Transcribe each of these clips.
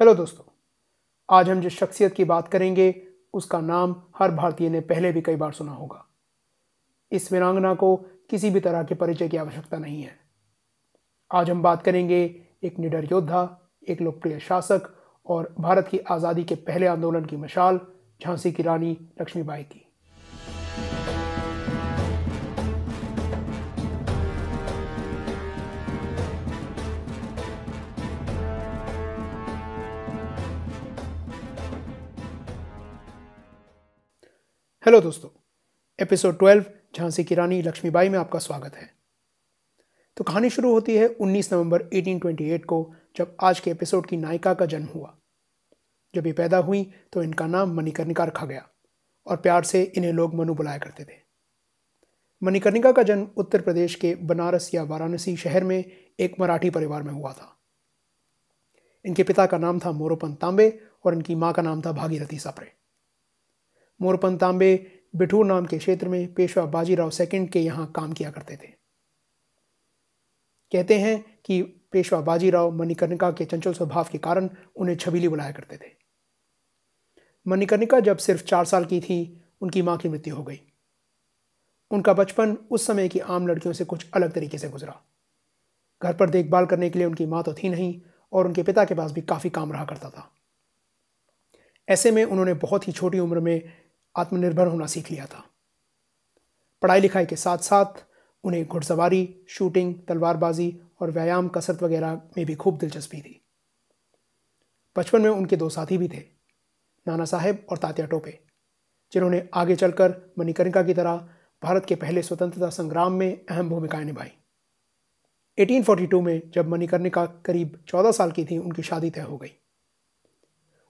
hello दोस्तों आज हम जिस शख्सियत की बात करेंगे उसका नाम हर भारतीय ने पहले भी कई बार सुना होगा इस वीरांगना को किसी भी तरह के परिचय की आवश्यकता नहीं है आज हम बात करेंगे एक निडर योद्धा एक लोकप्रिय शासक और भारत की आज़ादी के पहले आंदोलन की मशाल झांसी की रानी लक्ष्मीबाई की हेलो दोस्तों एपिसोड ट्वेल्व झांसी की रानी लक्ष्मीबाई में आपका स्वागत है तो कहानी शुरू होती है 19 नवंबर 1828 को जब आज के एपिसोड की नायिका का जन्म हुआ जब ये पैदा हुई तो इनका नाम मणिकर्णिका रखा गया और प्यार से इन्हें लोग मनु बुलाया करते थे मणिकर्णिका का जन्म उत्तर प्रदेश के बनारस या वाराणसी शहर में एक मराठी परिवार में हुआ था इनके पिता का नाम था मोरोपंत तांबे और इनकी माँ का नाम था भागीरथी सापरे मोरपन तांबे बिठूर नाम के क्षेत्र में पेशवा बाजीराव सेकंड के यहाँ काम किया करते थे कहते हैं कि पेशवा बाजीराव मणिकर्णिका के चंचल स्वभाव के कारण उन्हें छबीली बुलाया करते थे मणिकर्णिका जब सिर्फ चार साल की थी उनकी माँ की मृत्यु हो गई उनका बचपन उस समय की आम लड़कियों से कुछ अलग तरीके से गुजरा घर पर देखभाल करने के लिए उनकी माँ तो थी नहीं और उनके पिता के पास भी काफ़ी काम रहा करता था ऐसे में उन्होंने बहुत ही छोटी उम्र में आत्मनिर्भर होना सीख लिया था पढ़ाई लिखाई के साथ साथ उन्हें घुड़सवारी शूटिंग तलवारबाजी और व्यायाम कसरत वगैरह में भी खूब दिलचस्पी थी बचपन में उनके दो साथी भी थे नाना साहेब और तात्या टोपे जिन्होंने आगे चलकर मणिकर्णिका की तरह भारत के पहले स्वतंत्रता संग्राम में अहम भूमिकाएं निभाई 1842 में जब मणिकर्णिका करीब 14 साल की थी उनकी शादी तय हो गई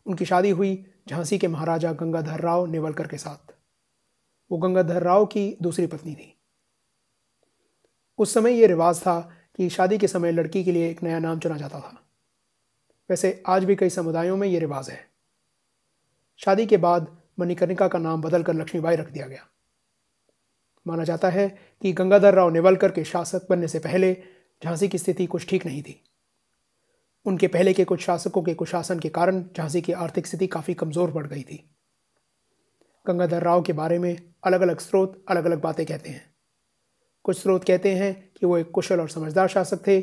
उनकी शादी हुई झांसी के महाराजा गंगाधर राव नेवलकर के साथ वो गंगाधर राव की दूसरी पत्नी थी उस समय यह रिवाज था कि शादी के समय लड़की के लिए एक नया नाम चुना जाता था वैसे आज भी कई समुदायों में यह रिवाज है शादी के बाद मणिकर्णिका का नाम बदलकर लक्ष्मीबाई रख दिया गया माना जाता है कि गंगाधर राव नेवलकर के शासक बनने से पहले झांसी की स्थिति कुछ ठीक नहीं थी उनके पहले के कुछ शासकों के कुशासन के कारण झांसी की आर्थिक स्थिति काफ़ी कमज़ोर पड़ गई थी गंगाधर राव के बारे में अलग अलग स्रोत अलग अलग बातें कहते हैं कुछ स्रोत कहते हैं कि वो एक कुशल और समझदार शासक थे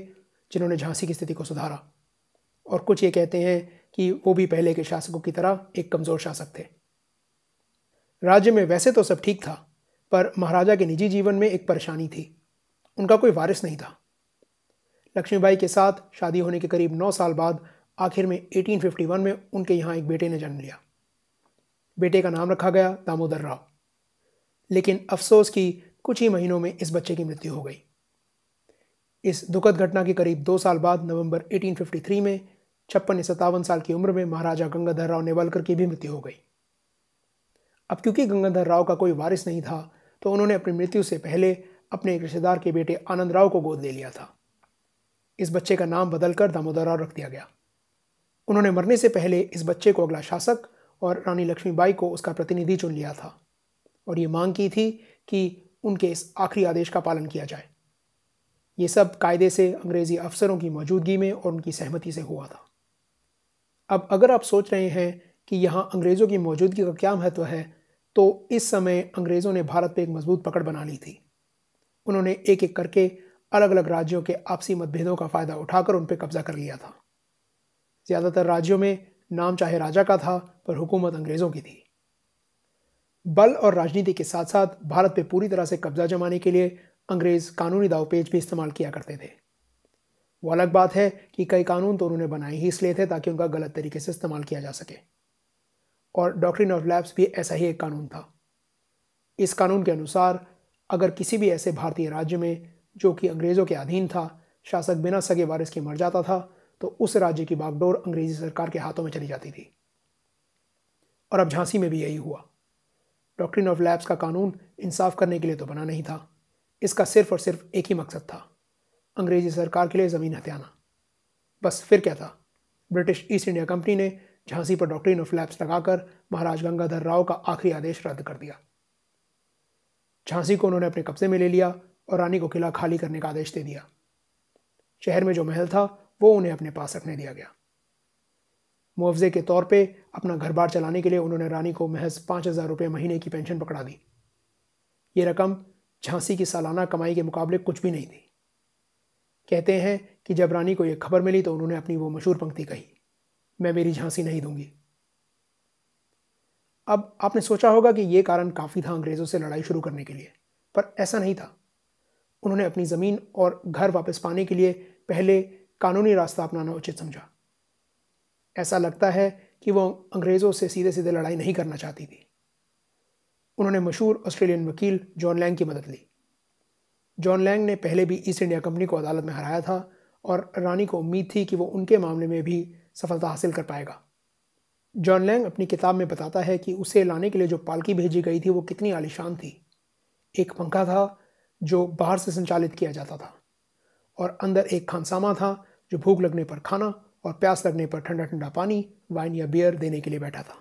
जिन्होंने झांसी की स्थिति को सुधारा और कुछ ये कहते हैं कि वो भी पहले के शासकों की तरह एक कमज़ोर शासक थे राज्य में वैसे तो सब ठीक था पर महाराजा के निजी जीवन में एक परेशानी थी उनका कोई वारिस नहीं था लक्ष्मीबाई के साथ शादी होने के करीब नौ साल बाद आखिर में 1851 में उनके यहाँ एक बेटे ने जन्म लिया बेटे का नाम रखा गया दामोदर राव लेकिन अफसोस की कुछ ही महीनों में इस बच्चे की मृत्यु हो गई इस दुखद घटना के करीब दो साल बाद नवंबर 1853 में छप्पन सत्तावन साल की उम्र में महाराजा गंगाधर राव नेवालकर की भी मृत्यु हो गई अब क्योंकि गंगाधर राव का कोई वारिस नहीं था तो उन्होंने अपनी मृत्यु से पहले अपने एक रिश्तेदार के बेटे आनंद राव को गोद ले लिया था इस बच्चे का नाम बदलकर दामोदरराव रख दिया गया उन्होंने मरने से पहले इस बच्चे को अगला शासक और रानी लक्ष्मीबाई को उसका प्रतिनिधि चुन लिया था और ये मांग की थी कि उनके इस आखिरी आदेश का पालन किया जाए ये सब कायदे से अंग्रेज़ी अफसरों की मौजूदगी में और उनकी सहमति से हुआ था अब अगर आप सोच रहे हैं कि यहाँ अंग्रेज़ों की मौजूदगी का क्या महत्व है तो इस समय अंग्रेज़ों ने भारत पर एक मजबूत पकड़ बना ली थी उन्होंने एक एक करके अलग अलग राज्यों के आपसी मतभेदों का फ़ायदा उठाकर उन पर कब्जा कर लिया था ज़्यादातर राज्यों में नाम चाहे राजा का था पर हुकूमत अंग्रेज़ों की थी बल और राजनीति के साथ साथ भारत पर पूरी तरह से कब्जा जमाने के लिए अंग्रेज़ कानूनी दावपेज भी इस्तेमाल किया करते थे वो अलग बात है कि कई कानून तो उन्होंने बनाए ही इसलिए थे ताकि उनका गलत तरीके से इस्तेमाल किया जा सके और डॉक्ट्रिन ऑफ लैब्स भी ऐसा ही एक कानून था इस कानून के अनुसार अगर किसी भी ऐसे भारतीय राज्य में जो कि अंग्रेज़ों के अधीन था शासक बिना सगे वारिस के मर जाता था तो उस राज्य की बागडोर अंग्रेज़ी सरकार के हाथों में चली जाती थी और अब झांसी में भी यही हुआ डॉक्ट्रिन ऑफ लैब्स का कानून इंसाफ करने के लिए तो बना नहीं था इसका सिर्फ और सिर्फ एक ही मकसद था अंग्रेज़ी सरकार के लिए ज़मीन हथियाना बस फिर क्या था ब्रिटिश ईस्ट इंडिया कंपनी ने झांसी पर डॉक्ट्रिन ऑफ लैब्स लगाकर महाराज गंगाधर राव का आखिरी आदेश रद्द कर दिया झांसी को उन्होंने अपने कब्जे में ले लिया और रानी को किला खाली करने का आदेश दे दिया शहर में जो महल था वो उन्हें अपने पास रखने दिया गया मुआवजे के तौर पे अपना घर बार चलाने के लिए उन्होंने रानी को महज पाँच हज़ार रुपये महीने की पेंशन पकड़ा दी ये रकम झांसी की सालाना कमाई के मुकाबले कुछ भी नहीं थी कहते हैं कि जब रानी को यह खबर मिली तो उन्होंने अपनी वो मशहूर पंक्ति कही मैं मेरी झांसी नहीं दूंगी अब आपने सोचा होगा कि ये कारण काफ़ी था अंग्रेज़ों से लड़ाई शुरू करने के लिए पर ऐसा नहीं था उन्होंने अपनी ज़मीन और घर वापस पाने के लिए पहले कानूनी रास्ता अपनाना उचित समझा ऐसा लगता है कि वो अंग्रेज़ों से सीधे सीधे लड़ाई नहीं करना चाहती थी उन्होंने मशहूर ऑस्ट्रेलियन वकील जॉन लैंग की मदद ली जॉन लैंग ने पहले भी ईस्ट इंडिया कंपनी को अदालत में हराया था और रानी को उम्मीद थी कि वो उनके मामले में भी सफलता हासिल कर पाएगा जॉन लैंग अपनी किताब में बताता है कि उसे लाने के लिए जो पालकी भेजी गई थी वो कितनी आलिशान थी एक पंखा था जो बाहर से संचालित किया जाता था और अंदर एक खानसामा था जो भूख लगने पर खाना और प्यास लगने पर ठंडा ठंडा पानी वाइन या बियर देने के लिए बैठा था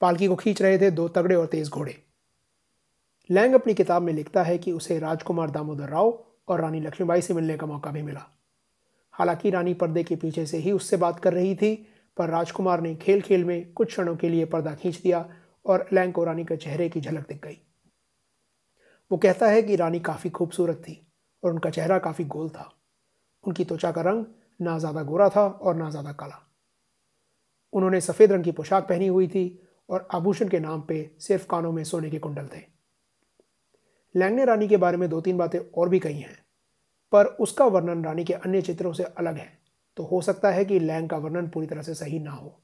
पालकी को खींच रहे थे दो तगड़े और तेज घोड़े लैंग अपनी किताब में लिखता है कि उसे राजकुमार दामोदर राव और रानी लक्ष्मीबाई से मिलने का मौका भी मिला हालांकि रानी पर्दे के पीछे से ही उससे बात कर रही थी पर राजकुमार ने खेल खेल में कुछ क्षणों के लिए पर्दा खींच दिया और लैंग को रानी के चेहरे की झलक दिख गई वो कहता है कि रानी काफ़ी खूबसूरत थी और उनका चेहरा काफ़ी गोल था उनकी त्वचा का रंग ना ज़्यादा गोरा था और ना ज़्यादा काला उन्होंने सफ़ेद रंग की पोशाक पहनी हुई थी और आभूषण के नाम पे सिर्फ कानों में सोने के कुंडल थे लैंग ने रानी के बारे में दो तीन बातें और भी कही हैं पर उसका वर्णन रानी के अन्य चित्रों से अलग है तो हो सकता है कि लैंग का वर्णन पूरी तरह से सही ना हो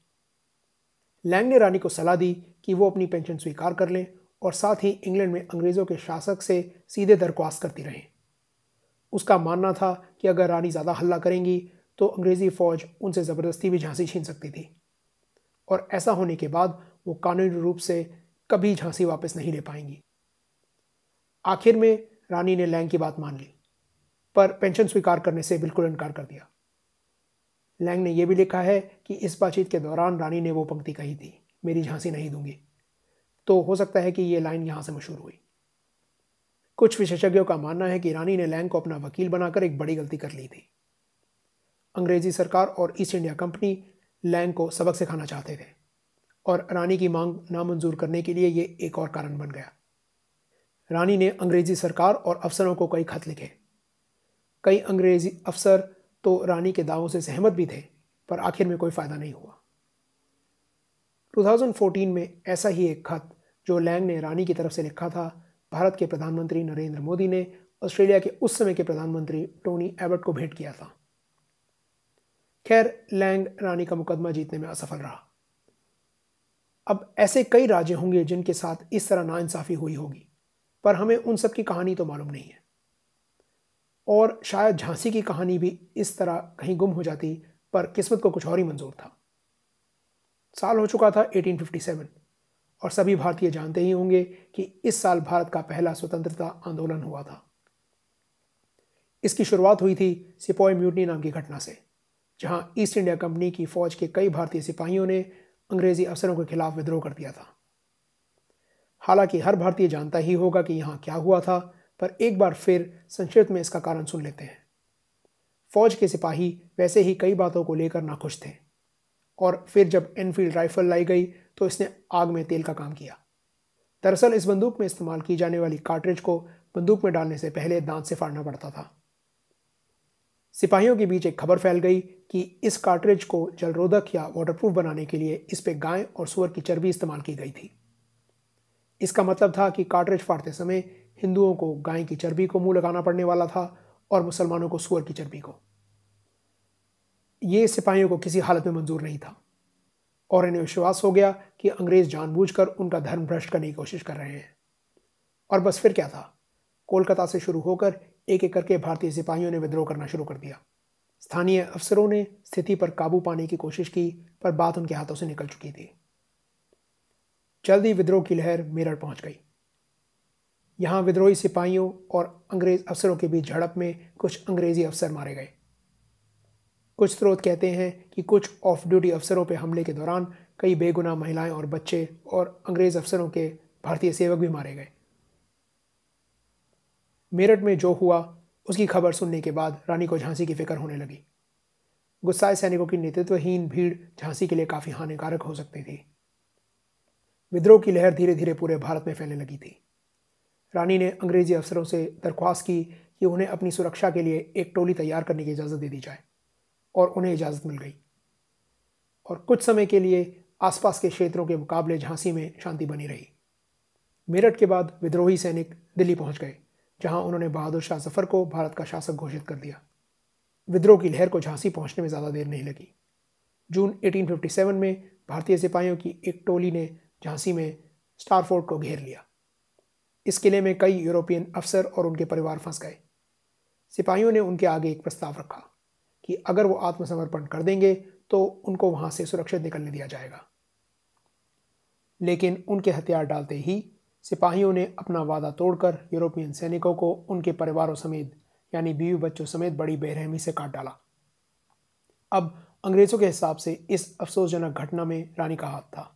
लैंग ने रानी को सलाह दी कि वो अपनी पेंशन स्वीकार कर लें और साथ ही इंग्लैंड में अंग्रेज़ों के शासक से सीधे दरख्वास्त करती रहें उसका मानना था कि अगर रानी ज़्यादा हल्ला करेंगी तो अंग्रेज़ी फ़ौज उनसे ज़बरदस्ती भी झांसी छीन सकती थी और ऐसा होने के बाद वो कानूनी रूप से कभी झांसी वापस नहीं ले पाएंगी आखिर में रानी ने लैंग की बात मान ली पर पेंशन स्वीकार करने से बिल्कुल इनकार कर दिया लैंग ने यह भी लिखा है कि इस बातचीत के दौरान रानी ने वो पंक्ति कही थी मेरी झांसी नहीं दूंगी तो हो सकता है कि ये लाइन यहाँ से मशहूर हुई कुछ विशेषज्ञों का मानना है कि ईरानी ने लैंग को अपना वकील बनाकर एक बड़ी गलती कर ली थी अंग्रेजी सरकार और ईस्ट इंडिया कंपनी लैंग को सबक सिखाना चाहते थे और रानी की मांग नामंजूर करने के लिए ये एक और कारण बन गया रानी ने अंग्रेजी सरकार और अफसरों को कई खत लिखे कई अंग्रेजी अफसर तो रानी के दावों से सहमत भी थे पर आखिर में कोई फ़ायदा नहीं हुआ 2014 में ऐसा ही एक खत जो लैंग ने रानी की तरफ से लिखा था भारत के प्रधानमंत्री नरेंद्र मोदी ने ऑस्ट्रेलिया के उस समय के प्रधानमंत्री टोनी एबर्ट को भेंट किया था खैर लैंग रानी का मुकदमा जीतने में असफल रहा अब ऐसे कई राज्य होंगे जिनके साथ इस तरह नाइंसाफ़ी हुई होगी पर हमें उन सब की कहानी तो मालूम नहीं है और शायद झांसी की कहानी भी इस तरह कहीं गुम हो जाती पर किस्मत को कुछ और ही मंजूर था साल हो चुका था और सभी भारतीय जानते ही होंगे कि इस साल भारत का पहला स्वतंत्रता आंदोलन हुआ था इसकी शुरुआत हुई थी सिपाही म्यूटनी नाम की घटना से जहां ईस्ट इंडिया कंपनी की फौज के कई भारतीय सिपाहियों ने अंग्रेजी अफसरों के खिलाफ विद्रोह कर दिया था हालांकि हर भारतीय जानता ही होगा कि यहां क्या हुआ था पर एक बार फिर संक्षिप्त में इसका कारण सुन लेते हैं फौज के सिपाही वैसे ही कई बातों को लेकर नाखुश थे और फिर जब एनफील्ड राइफल लाई गई तो इसने आग में तेल का काम किया दरअसल इस बंदूक में इस्तेमाल की जाने वाली कार्ट्रिज को बंदूक में डालने से पहले दांत से फाड़ना पड़ता था सिपाहियों के बीच एक खबर फैल गई कि इस कार्ट्रिज को जलरोधक या वाटरप्रूफ बनाने के लिए इस पर गाय और सुअर की चर्बी इस्तेमाल की गई थी इसका मतलब था कि कार्ट्रिज फाड़ते समय हिंदुओं को गाय की चर्बी को मुंह लगाना पड़ने वाला था और मुसलमानों को सुअर की चर्बी को ये सिपाहियों को किसी हालत में मंजूर नहीं था और इन्हें विश्वास हो गया कि अंग्रेज जानबूझकर उनका धर्म भ्रष्ट करने की कोशिश कर रहे हैं और बस फिर क्या था कोलकाता से शुरू होकर एक एक करके भारतीय सिपाहियों ने विद्रोह करना शुरू कर दिया स्थानीय अफसरों ने स्थिति पर काबू पाने की कोशिश की पर बात उनके हाथों से निकल चुकी थी जल्दी विद्रोह की लहर मेरठ पहुंच गई यहां विद्रोही सिपाहियों और अंग्रेज अफसरों के बीच झड़प में कुछ अंग्रेजी अफसर मारे गए कुछ स्रोत कहते हैं कि कुछ ऑफ ड्यूटी अफसरों पर हमले के दौरान कई बेगुनाह महिलाएं और बच्चे और अंग्रेज़ अफसरों के भारतीय सेवक भी मारे गए मेरठ में जो हुआ उसकी खबर सुनने के बाद रानी को झांसी की फिक्र होने लगी गुस्साए सैनिकों की नेतृत्वहीन भीड़ झांसी के लिए काफ़ी हानिकारक हो सकती थी विद्रोह की लहर धीरे धीरे पूरे भारत में फैलने लगी थी रानी ने अंग्रेजी अफसरों से दरख्वास्त की कि उन्हें अपनी सुरक्षा के लिए एक टोली तैयार करने की इजाज़त दे दी जाए और उन्हें इजाज़त मिल गई और कुछ समय के लिए आसपास के क्षेत्रों के मुकाबले झांसी में शांति बनी रही मेरठ के बाद विद्रोही सैनिक दिल्ली पहुंच गए जहां उन्होंने बहादुर शाह जफर को भारत का शासक घोषित कर दिया विद्रोह की लहर को झांसी पहुंचने में ज़्यादा देर नहीं लगी जून 1857 में भारतीय सिपाहियों की एक टोली ने झांसी में स्टारफोर्ट को घेर लिया इस किले में कई यूरोपियन अफसर और उनके परिवार फंस गए सिपाहियों ने उनके आगे एक प्रस्ताव रखा कि अगर वो आत्मसमर्पण कर देंगे तो उनको वहां से सुरक्षित निकलने दिया जाएगा लेकिन उनके हथियार डालते ही सिपाहियों ने अपना वादा तोड़कर यूरोपियन सैनिकों को उनके परिवारों समेत यानी बीवी बच्चों समेत बड़ी बेरहमी से काट डाला अब अंग्रेज़ों के हिसाब से इस अफसोसजनक घटना में रानी का हाथ था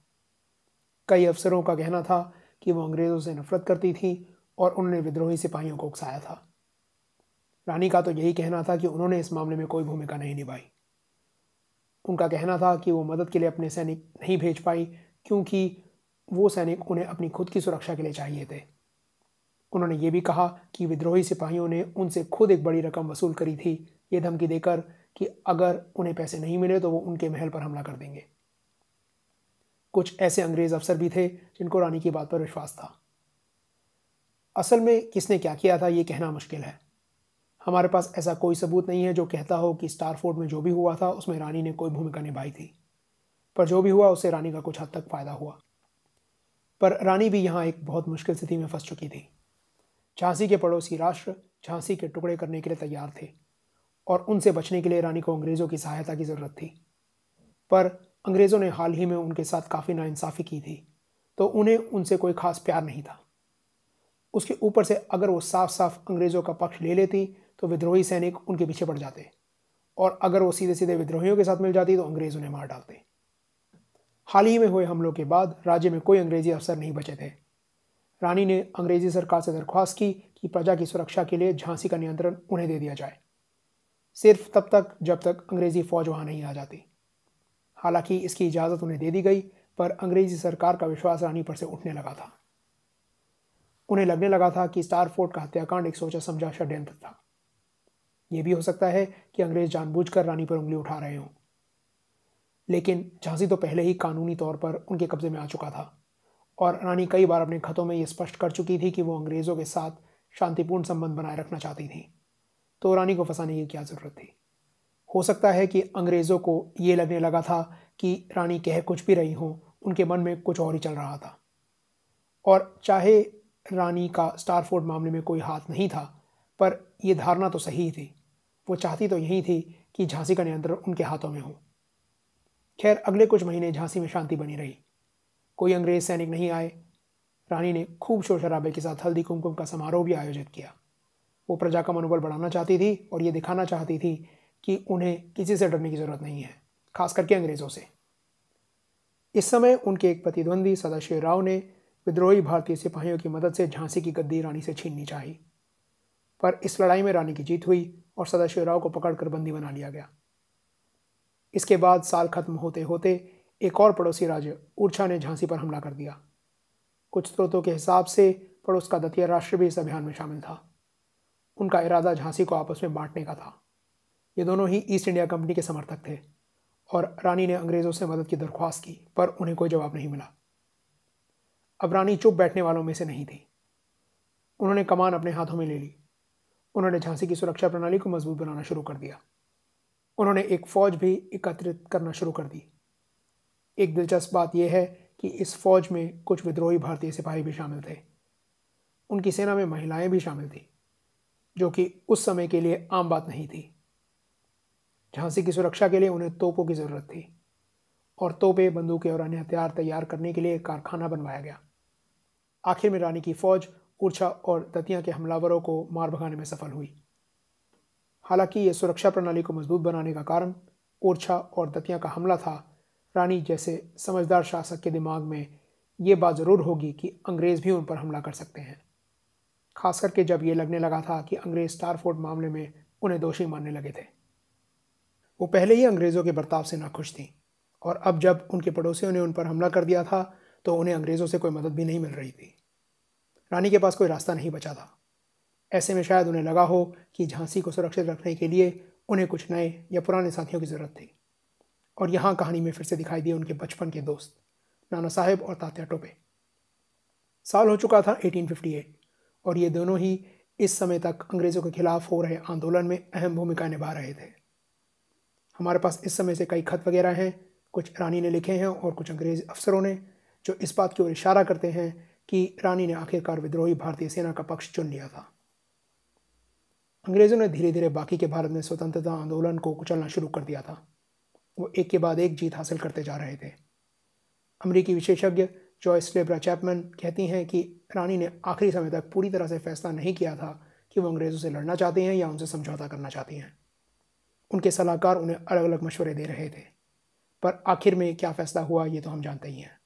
कई अफसरों का कहना था कि वो अंग्रेज़ों से नफरत करती थी और उन्होंने विद्रोही सिपाहियों को उकसाया था रानी का तो यही कहना था कि उन्होंने इस मामले में कोई भूमिका नहीं निभाई उनका कहना था कि वो मदद के लिए अपने सैनिक नहीं भेज पाई क्योंकि वो सैनिक उन्हें अपनी खुद की सुरक्षा के लिए चाहिए थे उन्होंने ये भी कहा कि विद्रोही सिपाहियों ने उनसे खुद एक बड़ी रकम वसूल करी थी ये धमकी देकर कि अगर उन्हें पैसे नहीं मिले तो वो उनके महल पर हमला कर देंगे कुछ ऐसे अंग्रेज़ अफसर भी थे जिनको रानी की बात पर विश्वास था असल में किसने क्या किया था ये कहना मुश्किल है हमारे पास ऐसा कोई सबूत नहीं है जो कहता हो कि स्टारफोर्ड में जो भी हुआ था उसमें रानी ने कोई भूमिका निभाई थी पर जो भी हुआ उससे रानी का कुछ हद तक फ़ायदा हुआ पर रानी भी यहाँ एक बहुत मुश्किल स्थिति में फंस चुकी थी झांसी के पड़ोसी राष्ट्र झांसी के टुकड़े करने के लिए तैयार थे और उनसे बचने के लिए रानी को अंग्रेज़ों की सहायता की ज़रूरत थी पर अंग्रेज़ों ने हाल ही में उनके साथ काफ़ी नाइंसाफ़ी की थी तो उन्हें उनसे कोई ख़ास प्यार नहीं था उसके ऊपर से अगर वो साफ साफ अंग्रेज़ों का पक्ष ले लेती तो विद्रोही सैनिक उनके पीछे पड़ जाते और अगर वो सीधे सीधे विद्रोहियों के साथ मिल जाती तो अंग्रेज़ उन्हें मार डालते हाल ही में हुए हमलों के बाद राज्य में कोई अंग्रेज़ी अफसर नहीं बचे थे रानी ने अंग्रेज़ी सरकार से दरख्वास्त की कि प्रजा की सुरक्षा के लिए झांसी का नियंत्रण उन्हें दे दिया जाए सिर्फ तब तक जब तक अंग्रेज़ी फ़ौज वहां नहीं आ जाती हालांकि इसकी इजाज़त उन्हें दे दी गई पर अंग्रेज़ी सरकार का विश्वास रानी पर से उठने लगा था उन्हें लगने लगा था कि स्टार फोर्ट का हत्याकांड एक सोचा समझा षड्यंत्र था यह भी हो सकता है कि अंग्रेज जानबूझकर रानी पर उंगली उठा रहे हों लेकिन झांसी तो पहले ही कानूनी तौर पर उनके कब्जे में आ चुका था और रानी कई बार अपने खतों में यह स्पष्ट कर चुकी थी कि वो अंग्रेज़ों के साथ शांतिपूर्ण संबंध बनाए रखना चाहती थी तो रानी को फंसाने की क्या ज़रूरत थी हो सकता है कि अंग्रेज़ों को ये लगने लगा था कि रानी कह कुछ भी रही हो उनके मन में कुछ और ही चल रहा था और चाहे रानी का स्टारफोर्ड मामले में कोई हाथ नहीं था पर यह धारणा तो सही थी वो चाहती तो यही थी कि झांसी का नियंत्रण उनके हाथों में हो खैर अगले कुछ महीने झांसी में शांति बनी रही कोई अंग्रेज सैनिक नहीं आए रानी ने खूब शोर शराबे के साथ हल्दी कुमकुम का समारोह भी आयोजित किया वो प्रजा का मनोबल बढ़ाना चाहती थी और ये दिखाना चाहती थी कि उन्हें किसी से डरने की ज़रूरत नहीं है खास करके अंग्रेज़ों से इस समय उनके एक प्रतिद्वंदी सदाशिव राव ने विद्रोही भारतीय सिपाहियों की मदद से झांसी की गद्दी रानी से छीननी चाहिए पर इस लड़ाई में रानी की जीत हुई और सदाशिव राव को पकड़कर बंदी बना लिया गया इसके बाद साल खत्म होते होते एक और पड़ोसी राज्य ऊर्छा ने झांसी पर हमला कर दिया कुछ स्रोतों के हिसाब से पड़ोस का दतिया राष्ट्र भी इस अभियान में शामिल था उनका इरादा झांसी को आपस में बांटने का था ये दोनों ही ईस्ट इंडिया कंपनी के समर्थक थे और रानी ने अंग्रेज़ों से मदद की दरख्वास्त की पर उन्हें कोई जवाब नहीं मिला अब रानी चुप बैठने वालों में से नहीं थी उन्होंने कमान अपने हाथों में ले ली उन्होंने झांसी की सुरक्षा प्रणाली को मजबूत बनाना शुरू कर दिया उन्होंने एक फ़ौज भी एकत्रित करना शुरू कर दी एक दिलचस्प बात यह है कि इस फौज में कुछ विद्रोही भारतीय सिपाही भी शामिल थे उनकी सेना में महिलाएं भी शामिल थी जो कि उस समय के लिए आम बात नहीं थी झांसी की सुरक्षा के लिए उन्हें तोपों की ज़रूरत थी और तोपे बंदूकें और अन्य हथियार तैयार करने के लिए कारखाना बनवाया गया आखिर में रानी की फौज कुर्छा और दतिया के हमलावरों को मार भगाने में सफल हुई हालांकि ये सुरक्षा प्रणाली को मजबूत बनाने का कारण ओरछा और दतिया का हमला था रानी जैसे समझदार शासक के दिमाग में ये बात ज़रूर होगी कि अंग्रेज़ भी उन पर हमला कर सकते हैं खास करके जब ये लगने लगा था कि अंग्रेज़ स्टारफोर्ड मामले में उन्हें दोषी मानने लगे थे वो पहले ही अंग्रेज़ों के बर्ताव से नाखुश थीं और अब जब उनके पड़ोसियों ने उन पर हमला कर दिया था तो उन्हें अंग्रेज़ों से कोई मदद भी नहीं मिल रही थी रानी के पास कोई रास्ता नहीं बचा था ऐसे में शायद उन्हें लगा हो कि झांसी को सुरक्षित रखने के लिए उन्हें कुछ नए या पुराने साथियों की ज़रूरत थी और यहाँ कहानी में फिर से दिखाई दिए उनके बचपन के दोस्त नाना साहेब और तात्या टोपे साल हो चुका था 1858 और ये दोनों ही इस समय तक अंग्रेज़ों के खिलाफ हो रहे आंदोलन में अहम भूमिका निभा रहे थे हमारे पास इस समय से कई खत वगैरह हैं कुछ रानी ने लिखे हैं और कुछ अंग्रेज़ अफसरों ने जो इस बात की ओर इशारा करते हैं कि रानी ने आखिरकार विद्रोही भारतीय सेना का पक्ष चुन लिया था अंग्रेज़ों ने धीरे धीरे बाकी के भारत में स्वतंत्रता आंदोलन को कुचलना शुरू कर दिया था वो एक के बाद एक जीत हासिल करते जा रहे थे अमरीकी विशेषज्ञ जॉयस लेब्रा चैपमैन कहती हैं कि रानी ने आखिरी समय तक पूरी तरह से फैसला नहीं किया था कि वो अंग्रेज़ों से लड़ना चाहते हैं या उनसे समझौता करना चाहती हैं उनके सलाहकार उन्हें अलग अलग मशवरे दे रहे थे पर आखिर में क्या फ़ैसला हुआ ये तो हम जानते ही हैं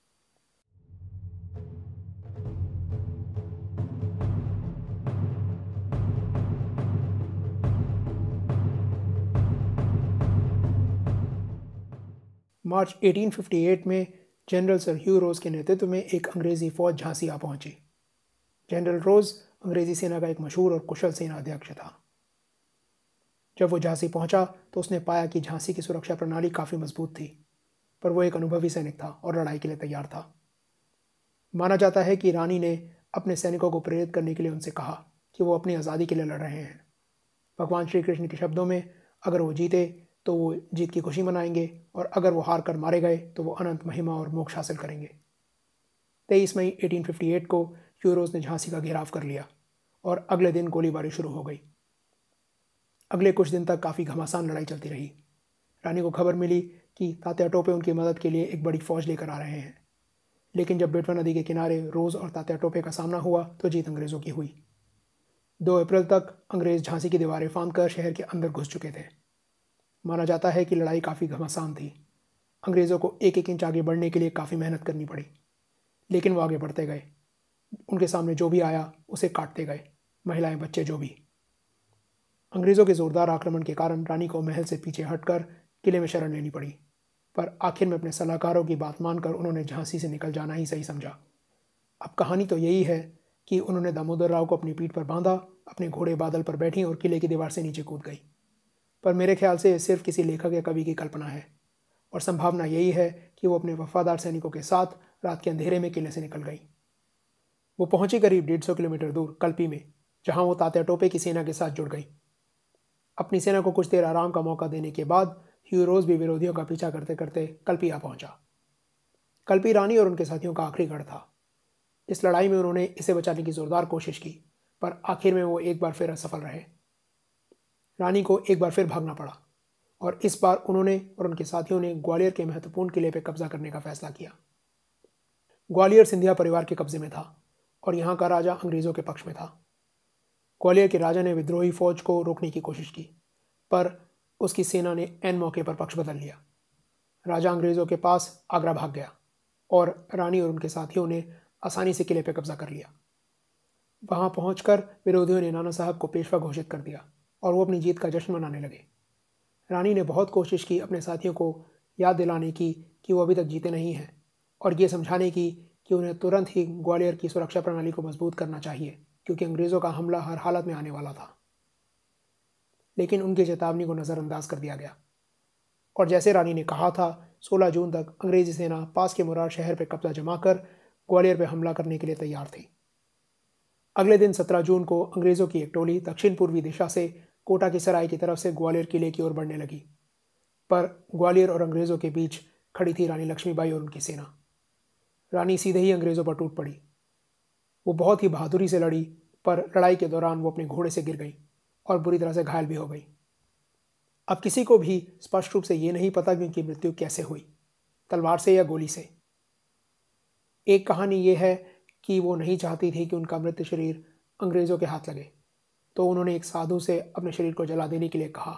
मार्च 1858 में जनरल सर ह्यू रोज़ के नेतृत्व में एक अंग्रेज़ी फ़ौज झांसी आ पहुंची जनरल रोज़ अंग्रेज़ी सेना का एक मशहूर और कुशल सेना अध्यक्ष था जब वो झांसी पहुंचा तो उसने पाया कि झांसी की सुरक्षा प्रणाली काफ़ी मजबूत थी पर वो एक अनुभवी सैनिक था और लड़ाई के लिए तैयार था माना जाता है कि रानी ने अपने सैनिकों को प्रेरित करने के लिए उनसे कहा कि वो अपनी आज़ादी के लिए लड़ रहे हैं भगवान श्री कृष्ण के शब्दों में अगर वो जीते तो वो जीत की खुशी मनाएंगे और अगर वो हार कर मारे गए तो वो अनंत महिमा और मोक्ष हासिल करेंगे तेईस मई 1858 को यूरोज ने झांसी का घेराव कर लिया और अगले दिन गोलीबारी शुरू हो गई अगले कुछ दिन तक काफ़ी घमासान लड़ाई चलती रही रानी को खबर मिली कि तात्या टोपे उनकी मदद के लिए एक बड़ी फ़ौज लेकर आ रहे हैं लेकिन जब बेटवा नदी के किनारे रोज़ और तात्या टोपे का सामना हुआ तो जीत अंग्रेज़ों की हुई दो अप्रैल तक अंग्रेज़ झांसी की दीवारें फांद कर शहर के अंदर घुस चुके थे माना जाता है कि लड़ाई काफ़ी घमासान थी अंग्रेज़ों को एक एक इंच आगे बढ़ने के लिए काफ़ी मेहनत करनी पड़ी लेकिन वो आगे बढ़ते गए उनके सामने जो भी आया उसे काटते गए महिलाएं बच्चे जो भी अंग्रेज़ों के ज़ोरदार आक्रमण के कारण रानी को महल से पीछे हटकर किले में शरण लेनी पड़ी पर आखिर में अपने सलाहकारों की बात मानकर उन्होंने झांसी से निकल जाना ही सही समझा अब कहानी तो यही है कि उन्होंने दामोदर राव को अपनी पीठ पर बांधा अपने घोड़े बादल पर बैठी और किले की दीवार से नीचे कूद गई पर मेरे ख्याल से सिर्फ किसी लेखक या कवि की कल्पना है और संभावना यही है कि वो अपने वफादार सैनिकों के साथ रात के अंधेरे में किले से निकल गई वो पहुंची करीब डेढ़ सौ किलोमीटर दूर कल्पी में जहां वो तात्या टोपे की सेना के साथ जुड़ गई अपनी सेना को कुछ देर आराम का मौका देने के बाद ह्यूरोज भी विरोधियों का पीछा करते करते कल्पी आ पहुंचा कल्पी रानी और उनके साथियों का आखिरी गढ़ था इस लड़ाई में उन्होंने इसे बचाने की जोरदार कोशिश की पर आखिर में वो एक बार फिर असफल रहे रानी को एक बार फिर भागना पड़ा और इस बार उन्होंने और उनके साथियों ने ग्वालियर के महत्वपूर्ण किले पर कब्जा करने का फैसला किया ग्वालियर सिंधिया परिवार के कब्जे में था और यहाँ का राजा अंग्रेज़ों के पक्ष में था ग्वालियर के राजा ने विद्रोही फौज को रोकने की कोशिश की पर उसकी सेना ने एन मौके पर पक्ष बदल लिया राजा अंग्रेज़ों के पास आगरा भाग गया और रानी और उनके साथियों ने आसानी से किले पर कब्जा कर लिया वहाँ पहुँच विरोधियों ने नाना साहब को पेशवा घोषित कर दिया और वो अपनी जीत का जश्न मनाने लगे रानी ने बहुत कोशिश की अपने साथियों को याद दिलाने की कि वो अभी तक जीते नहीं हैं और ये समझाने की कि उन्हें तुरंत ही ग्वालियर की सुरक्षा प्रणाली को मजबूत करना चाहिए क्योंकि अंग्रेज़ों का हमला हर हालत में आने वाला था लेकिन उनकी चेतावनी को नज़रअंदाज कर दिया गया और जैसे रानी ने कहा था 16 जून तक अंग्रेज़ी सेना पास के मुरार शहर पर कब्जा जमा कर ग्वालियर पर हमला करने के लिए तैयार थी अगले दिन 17 जून को अंग्रेज़ों की एक टोली दक्षिण पूर्वी दिशा से कोटा की सराय की तरफ से ग्वालियर किले की ओर बढ़ने लगी पर ग्वालियर और अंग्रेज़ों के बीच खड़ी थी रानी लक्ष्मीबाई और उनकी सेना रानी सीधे ही अंग्रेज़ों पर टूट पड़ी वो बहुत ही बहादुरी से लड़ी पर लड़ाई के दौरान वो अपने घोड़े से गिर गई और बुरी तरह से घायल भी हो गई अब किसी को भी स्पष्ट रूप से ये नहीं पता कि उनकी मृत्यु कैसे हुई तलवार से या गोली से एक कहानी ये है कि वो नहीं चाहती थी कि उनका मृत शरीर अंग्रेज़ों के हाथ लगे तो उन्होंने एक साधु से अपने शरीर को जला देने के लिए कहा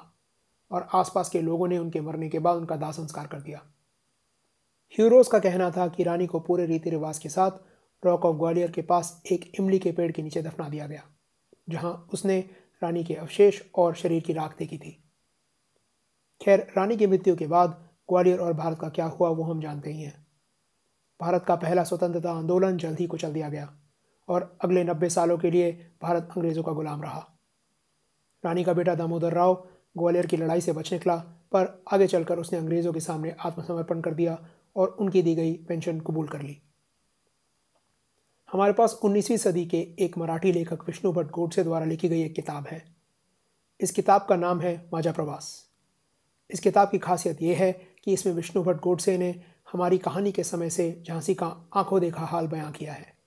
और आसपास के लोगों ने उनके मरने के बाद उनका दाह संस्कार कर दिया ह्यूरोस का कहना था कि रानी को पूरे रीति रिवाज के साथ रॉक ऑफ ग्वालियर के पास एक इमली के पेड़ के नीचे दफना दिया गया जहां उसने रानी के अवशेष और शरीर की राख देखी थी खैर रानी की मृत्यु के बाद ग्वालियर और भारत का क्या हुआ वो हम जानते ही हैं भारत का पहला स्वतंत्रता आंदोलन जल्द ही कुचल दिया गया और अगले नब्बे सालों के लिए भारत अंग्रेज़ों का गुलाम रहा रानी का बेटा दामोदर राव ग्वालियर की लड़ाई से बच निकला पर आगे चलकर उसने अंग्रेज़ों के सामने आत्मसमर्पण कर दिया और उनकी दी गई पेंशन कबूल कर ली हमारे पास 19वीं सदी के एक मराठी लेखक विष्णु भट्ट गोडसे द्वारा लिखी गई एक किताब है इस किताब का नाम है माजा प्रवास इस किताब की खासियत यह है कि इसमें विष्णु भट्ट गोडसे ने हमारी कहानी के समय से झांसी का आंखों देखा हाल बयां किया है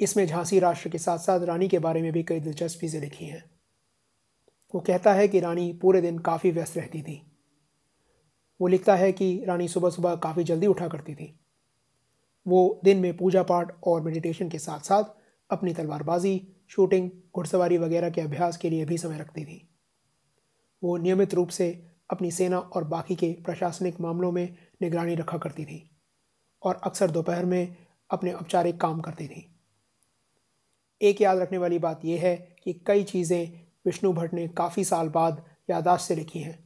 इसमें झांसी राष्ट्र के साथ साथ रानी के बारे में भी कई दिलचस्प चीज़ें लिखी हैं वो कहता है कि रानी पूरे दिन काफ़ी व्यस्त रहती थी वो लिखता है कि रानी सुबह सुबह काफ़ी जल्दी उठा करती थी वो दिन में पूजा पाठ और मेडिटेशन के साथ साथ अपनी तलवारबाजी शूटिंग घुड़सवारी वगैरह के अभ्यास के लिए भी समय रखती थी वो नियमित रूप से अपनी सेना और बाकी के प्रशासनिक मामलों में निगरानी रखा करती थी और अक्सर दोपहर में अपने औपचारिक काम करती थी एक याद रखने वाली बात यह है कि कई चीज़ें विष्णु भट्ट ने काफ़ी साल बाद यादाश्त से लिखी हैं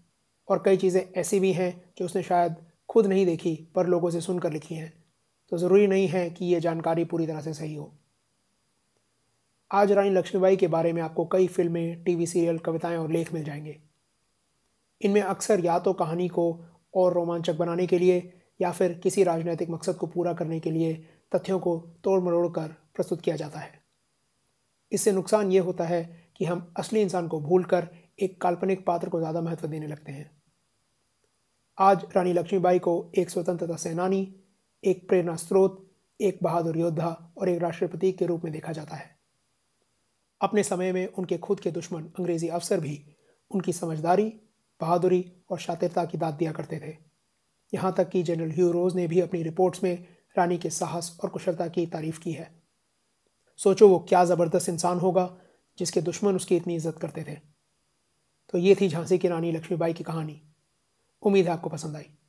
और कई चीज़ें ऐसी भी हैं जो उसने शायद खुद नहीं देखी पर लोगों से सुनकर लिखी हैं तो ज़रूरी नहीं है कि ये जानकारी पूरी तरह से सही हो आज रानी लक्ष्मीबाई के बारे में आपको कई फिल्में टीवी सीरियल कविताएं और लेख मिल जाएंगे इनमें अक्सर या तो कहानी को और रोमांचक बनाने के लिए या फिर किसी राजनीतिक मकसद को पूरा करने के लिए तथ्यों को तोड़ मरोड़ कर प्रस्तुत किया जाता है इससे नुकसान ये होता है कि हम असली इंसान को भूल एक काल्पनिक पात्र को ज़्यादा महत्व देने लगते हैं आज रानी लक्ष्मीबाई को एक स्वतंत्रता सेनानी एक प्रेरणा स्रोत एक बहादुर योद्धा और एक राष्ट्रपति के रूप में देखा जाता है अपने समय में उनके खुद के दुश्मन अंग्रेजी अफसर भी उनकी समझदारी बहादुरी और शातिरता की दाद दिया करते थे यहाँ तक कि जनरल रोज ने भी अपनी रिपोर्ट्स में रानी के साहस और कुशलता की तारीफ की है सोचो वो क्या ज़बरदस्त इंसान होगा जिसके दुश्मन उसकी इतनी इज्जत करते थे तो ये थी झांसी की रानी लक्ष्मीबाई की कहानी उम्मीद है आपको पसंद आई